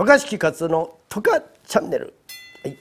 渡嘉敷勝の渡嘉チャンネル、はい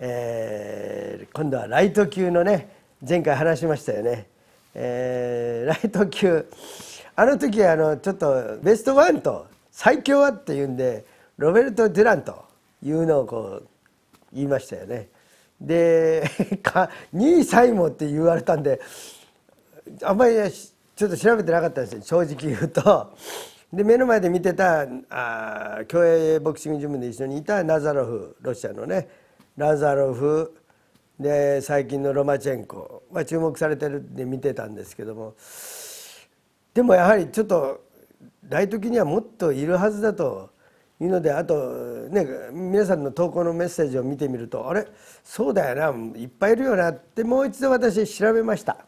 えー、今度はライト級のね前回話しましたよね、えー、ライト級あの時あのちょっとベストワンと最強はっていうんでロベルト・デュランというのをこう言いましたよね。で2位最後って言われたんであんまり、ちょっと調べてなかったんですよ正直言うと。で目の前で見てたあ競泳ボクシングジムで一緒にいたナザロフロシアのねナザロフで最近のロマチェンコ、ま注目されてるんで見てたんですけどもでもやはりちょっと大時にはもっといるはずだというのであとね皆さんの投稿のメッセージを見てみるとあれそうだよないっぱいいるよなってもう一度私調べました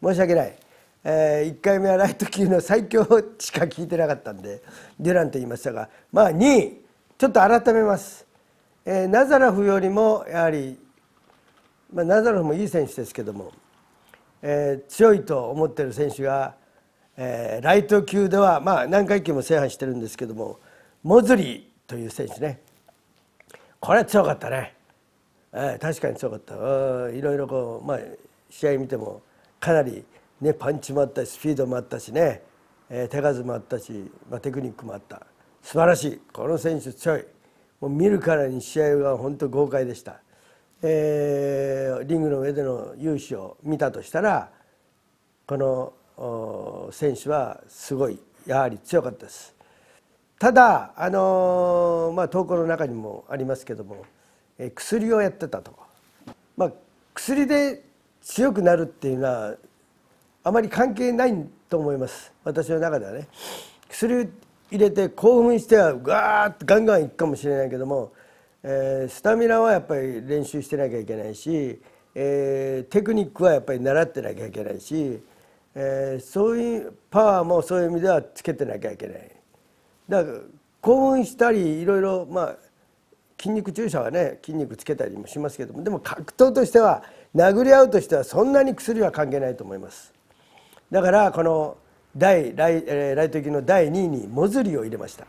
申し訳ないえー、1回目はライト級の最強しか聞いてなかったんでデュランと言いましたがまあ2位ちょっと改めます、えー、ナザラフよりもやはり、まあ、ナザラフもいい選手ですけども、えー、強いと思ってる選手が、えー、ライト級では、まあ、何回級も制覇してるんですけどもモズリーという選手ねこれは強かったね、えー、確かに強かったいろいろこう、まあ、試合見てもかなりね、パンチもあったしスピードもあったしね、えー、手数もあったし、まあ、テクニックもあった素晴らしいこの選手強いもう見るからに試合が本当豪快でした、えー、リングの上での勇姿を見たとしたらこの選手はすごいやはり強かったですただあのー、まあ、投稿の中にもありますけども、えー、薬をやってたと、まあ、薬で強くなるっていうのはあまり関係ないと思います私の中ではね薬入れて興奮してはガーッとガンガンいくかもしれないけども、えー、スタミナはやっぱり練習してなきゃいけないし、えー、テクニックはやっぱり習ってなきゃいけないし、えー、そういうパワーもそういう意味ではつけてなきゃいけない。だから興奮したりいろいろまあ筋肉注射はね筋肉つけたりもしますけどもでも格闘としては殴り合うとしてはそんなに薬は関係ないと思います。だからこの第ライライト級の第2位にモズリーを入れました、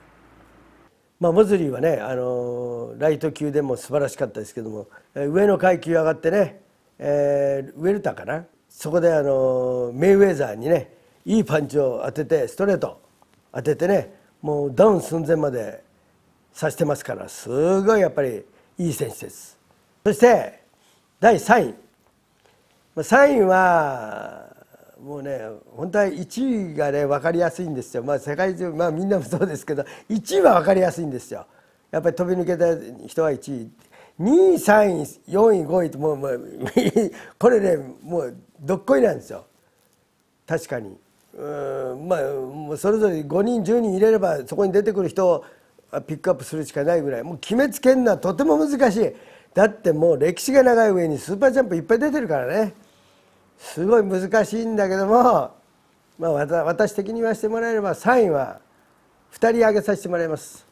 まあ、モズリーはねあのライト級でも素晴らしかったですけども上の階級上がってね、えー、ウェルタかなそこであのメイウェザーにねいいパンチを当ててストレート当ててねもうダウン寸前までさしてますからすごいやっぱりいい選手ですそして第3位3位はもうね本当は1位がね分かりやすいんですよ、まあ、世界中、まあ、みんなもそうですけど1位は分かりやすいんですよやっぱり飛び抜けた人は1位2位3位4位5位ともうもう これねもうどっこいなんですよ確かにうんまあもうそれぞれ5人10人入れればそこに出てくる人をピックアップするしかないぐらいもう決めつけるのはとても難しいだってもう歴史が長い上にスーパージャンプいっぱい出てるからね。すごい難しいんだけども、まあ、私的に言わせてもらえれば3位は2人挙げさせてもらいます、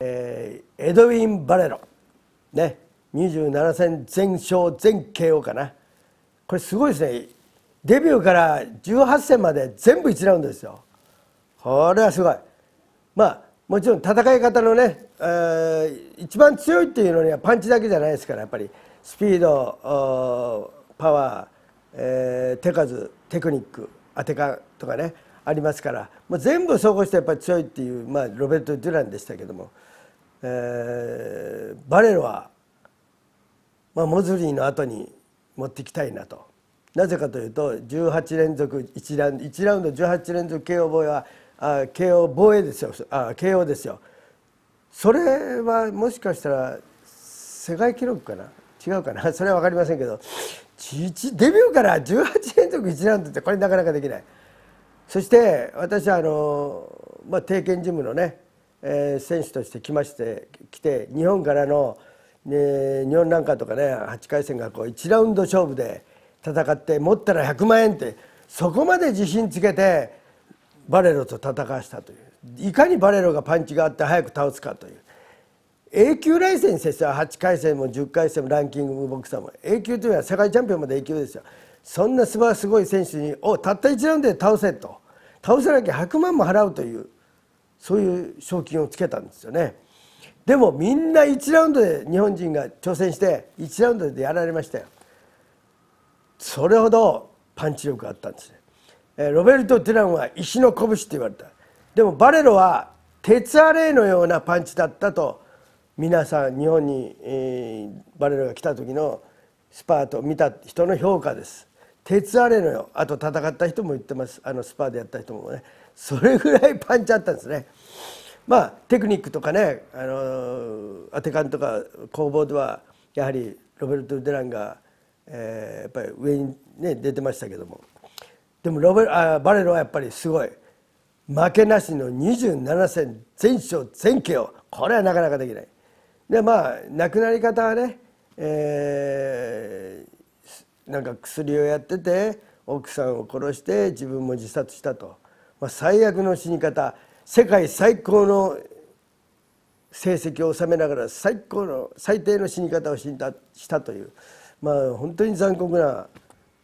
えー、エドウィン・バレロ、ね、27戦全勝全 KO かなこれすごいですねデビューから18戦まで全部1ラウンドですよこれはすごいまあもちろん戦い方のね、えー、一番強いっていうのにはパンチだけじゃないですからやっぱりスピードパワーえー、手数テクニック当てかとかねありますからもう全部総合してやっぱり強いっていう、まあ、ロベルト・デュランでしたけども、えー、バレロは、まあ、モズリーの後に持っていきたいなと。なぜかというと18連続1ラウンド1ラウンド18連続 KO 防衛はあ KO 防衛ですよあ KO ですよそれはもしかしたら世界記録かな違うかな それは分かりませんけどデビューから18連続1ラウンドってこれなかなかできないそして私はあの、まあ、定見ジムのね、えー、選手として来まして来て日本からの、ね、日本なんかとかね8回戦がこう1ラウンド勝負で戦って持ったら100万円ってそこまで自信つけてバレロと戦わしたといういかにバレロがパンチがあって早く倒すかという A 級ライセンスですよ8回戦も10回戦もランキングボクサーも A 級というのは世界チャンピオンまで A 級ですよそんなす晴らごい選手におたった1ラウンドで倒せと倒せなきゃ100万も払うというそういう賞金をつけたんですよねでもみんな1ラウンドで日本人が挑戦して1ラウンドでやられましたよそれほどパンチ力があったんですねロベルト・ティランは石の拳って言われたでもバレロは鉄アレイのようなパンチだったと皆さん日本に、えー、バレロが来た時のスパート見た人の評価です鉄アレのよあと戦った人も言ってますあのスパーでやった人もねそれぐらいパンチあったんですねまあテクニックとかねあの当て勘とか攻防ではやはりロベルト・デランが、えー、やっぱり上に、ね、出てましたけどもでもロベあバレロはやっぱりすごい負けなしの27戦全勝全 KO これはなかなかできないでまあ亡くなり方はね、えー、なんか薬をやってて奥さんを殺して自分も自殺したと、まあ、最悪の死に方世界最高の成績を収めながら最高の最低の死に方をしたというまあ本当に残酷な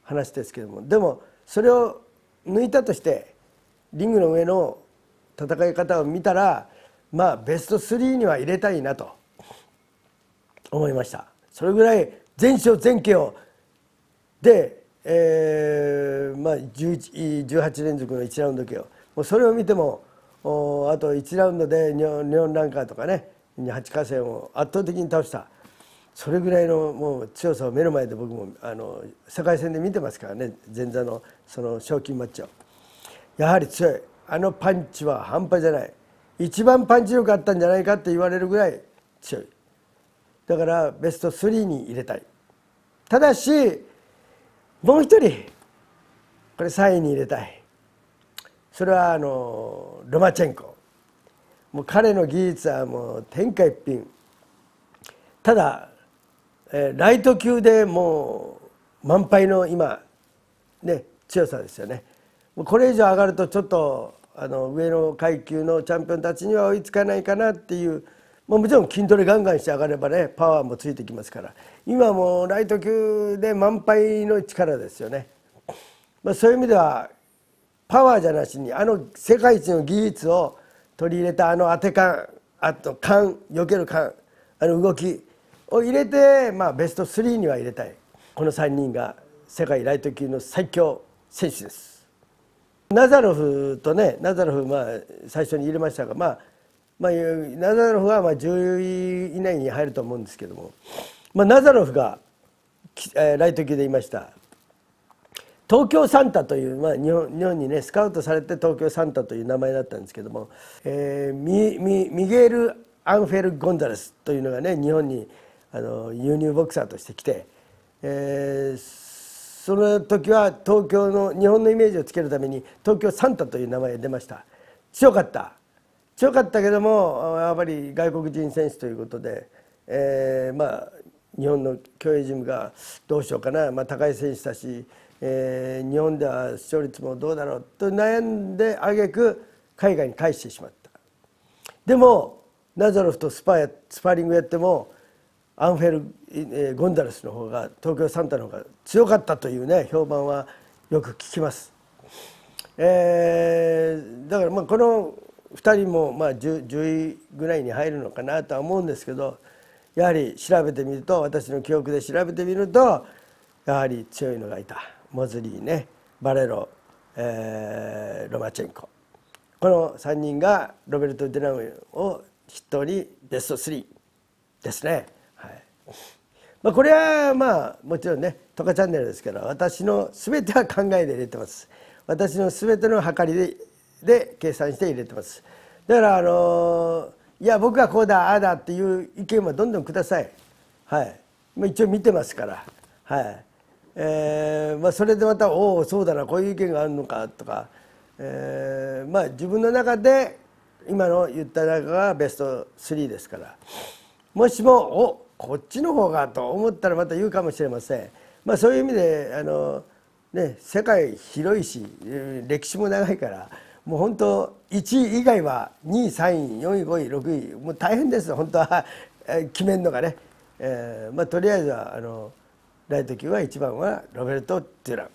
話ですけどもでもそれを抜いたとしてリングの上の戦い方を見たらまあベスト3には入れたいなと。思いましたそれぐらい全勝全家をで、えーまあ、18連続の1ラウンド家をもうそれを見てもおあと1ラウンドで日本日本ランカーとかね8回戦を圧倒的に倒したそれぐらいのもう強さを目の前で僕もあの世界戦で見てますからね前座のその賞金マッチをやはり強いあのパンチは半端じゃない一番パンチ力あったんじゃないかって言われるぐらい強いだからベスト3に入れたいただしもう一人これ3位に入れたいそれはあのロマチェンコもう彼の技術はもう天下一品ただ、えー、ライト級でもう満杯の今ね強さですよねこれ以上上がるとちょっとあの上の階級のチャンピオンたちには追いつかないかなっていうもちろん筋トレガンガンして上がればねパワーもついてきますから今もうライト級で満杯の力ですよね、まあ、そういう意味ではパワーじゃなしにあの世界一の技術を取り入れたあの当て感あと感避ける感あの動きを入れて、まあ、ベスト3には入れたいこの3人が世界ライト級の最強選手です。ナザロフとねナザロフまあ最初に入れましたがまあまあ、ナザロフはまあ10位以内に入ると思うんですけども、まあ、ナザロフが、えー、ライト級でいました東京サンタという、まあ、日本日本にねスカウトされて東京サンタという名前だったんですけども、えー、ミミミゲール・アンフェル・ゴンザレスというのがね日本にあの輸入ボクサーとして来て、えー、その時は東京の日本のイメージをつけるために東京サンタという名前が出ました強かった強かったけどもやっぱり外国人選手ということで、えー、まあ日本の競泳ムがどうしようかな、まあ、高い選手だし、えー、日本では視聴率もどうだろうと悩んであげく海外に返してしまったでもナザロフとスパスパーリングやってもアンフェル、えゴンダレスの方が東京サンタの方が強かったというね評判はよく聞きます。えー、だからまあこの2人もまあ 10, 10位ぐらいに入るのかなとは思うんですけどやはり調べてみると私の記憶で調べてみるとやはり強いのがいたモズリーねバレロ、えー、ロマチェンコこの3人がロベルト・デナウを筆頭にベスト3ですね。はいまあ、これはまあもちろんね「トカチャンネル」ですけど私の全ては考えで入れてます。私の全ての計りでで計算して入れてますだからあのいや僕はこうだああだっていう意見はどんどんくださいはい一応見てますからはいえーまあ、それでまたおおそうだなこういう意見があるのかとか、えーまあ、自分の中で今の言った中がベスト3ですからもしもおこっちの方がと思ったらまた言うかもしれません、まあ、そういう意味であの、ね、世界広いし歴史も長いからもう本当1位以外は2位3位4位5位6位もう大変です本当は決めるのがね、えーまあ、とりあえずはあのライト級は1番はロベルト・デュラン。